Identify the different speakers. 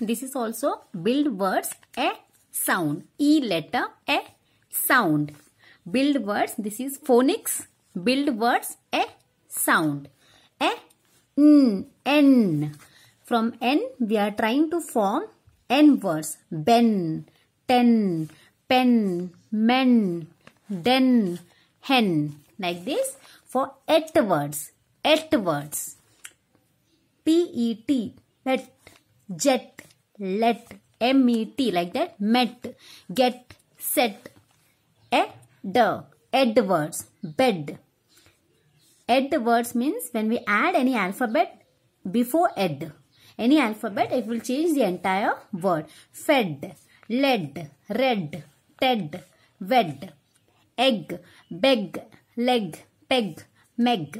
Speaker 1: This is also build words, a sound. E letter, a sound. Build words, this is phonics. Build words, a sound. A, n, n. From n, we are trying to form n words. Ben, ten, pen, men, den, hen. Like this for et words. Et words. P-E-T, pet, jet, let m-e-t like that met get set ed edwards bed edwards means when we add any alphabet before ed any alphabet it will change the entire word fed led red ted wed egg beg leg peg meg